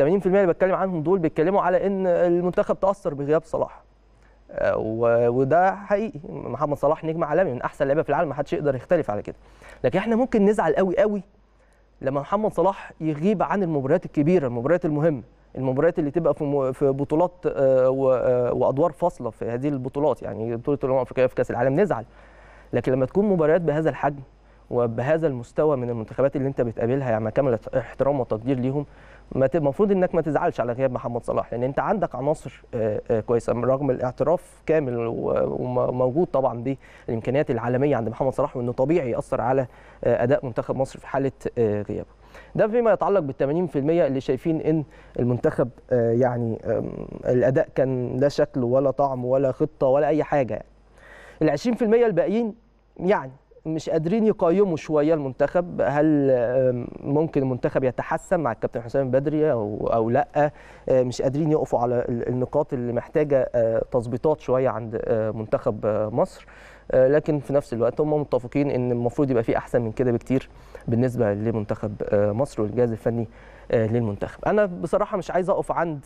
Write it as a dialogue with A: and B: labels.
A: 80% اللي بتكلم عنهم دول بيتكلموا على ان المنتخب تاثر بغياب صلاح آه، وده حقيقي محمد صلاح نجم عالمي من احسن لعيبه في العالم ما حدش يقدر يختلف على كده لكن احنا ممكن نزعل قوي قوي لما محمد صلاح يغيب عن المباريات الكبيره المباريات المهمه المباريات اللي تبقى في في بطولات آه، آه، وادوار فاصله في هذه البطولات يعني بطوله الامم الافريقيه في كاس العالم نزعل لكن لما تكون مباريات بهذا الحجم وبهذا المستوى من المنتخبات اللي انت بتقابلها يعني كامل احترام وتقدير ليهم المفروض انك ما تزعلش على غياب محمد صلاح لان انت عندك عناصر آه، آه، كويسه رغم الاعتراف كامل وموجود طبعا بالامكانيات العالميه عند محمد صلاح وانه طبيعي ياثر على آه، اداء منتخب مصر في حاله غيابه. ده فيما يتعلق بال 80% اللي شايفين ان المنتخب يعني الاداء كان لا شكل ولا طعم ولا خطه ولا اي حاجه يعني. ال 20% الباقيين يعني مش قادرين يقيموا شويه المنتخب هل ممكن المنتخب يتحسن مع الكابتن حسام بدري او او لا آه، مش قادرين يقفوا على النقاط اللي محتاجه آه، تظبيطات شويه عند آه، منتخب مصر لكن في نفس الوقت هم متفقين ان المفروض يبقى في احسن من كده بكتير بالنسبه لمنتخب مصر والجهاز الفني للمنتخب انا بصراحه مش عايز اقف عند